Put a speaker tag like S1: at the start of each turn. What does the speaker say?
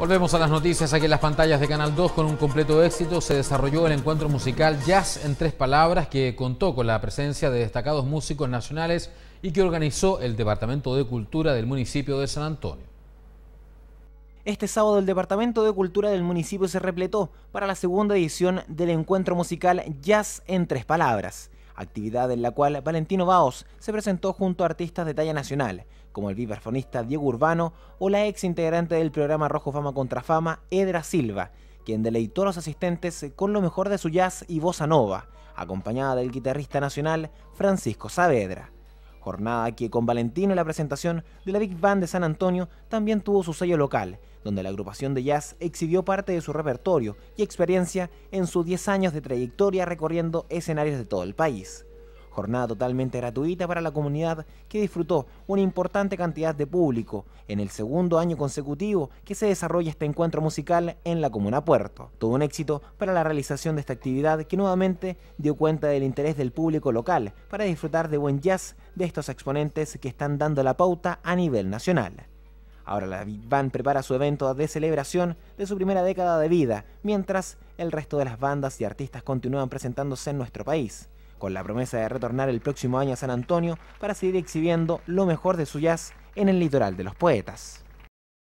S1: Volvemos a las noticias aquí en las pantallas de Canal 2. Con un completo éxito se desarrolló el encuentro musical Jazz en tres palabras que contó con la presencia de destacados músicos nacionales y que organizó el Departamento de Cultura del municipio de San Antonio.
S2: Este sábado el Departamento de Cultura del municipio se repletó para la segunda edición del encuentro musical Jazz en tres palabras actividad en la cual Valentino Baos se presentó junto a artistas de talla nacional, como el viperfonista Diego Urbano o la ex integrante del programa Rojo Fama contra Fama, Edra Silva, quien deleitó a los asistentes con lo mejor de su jazz y bossa nova, acompañada del guitarrista nacional Francisco Saavedra jornada que con Valentino y la presentación de la Big Band de San Antonio también tuvo su sello local, donde la agrupación de jazz exhibió parte de su repertorio y experiencia en sus 10 años de trayectoria recorriendo escenarios de todo el país jornada totalmente gratuita para la comunidad que disfrutó una importante cantidad de público en el segundo año consecutivo que se desarrolla este encuentro musical en la comuna Puerto. Todo un éxito para la realización de esta actividad que nuevamente dio cuenta del interés del público local para disfrutar de buen jazz de estos exponentes que están dando la pauta a nivel nacional. Ahora la Big Band prepara su evento de celebración de su primera década de vida, mientras el resto de las bandas y artistas continúan presentándose en nuestro país con la promesa de retornar el próximo año a San Antonio para seguir exhibiendo lo mejor de su jazz en el litoral de los poetas.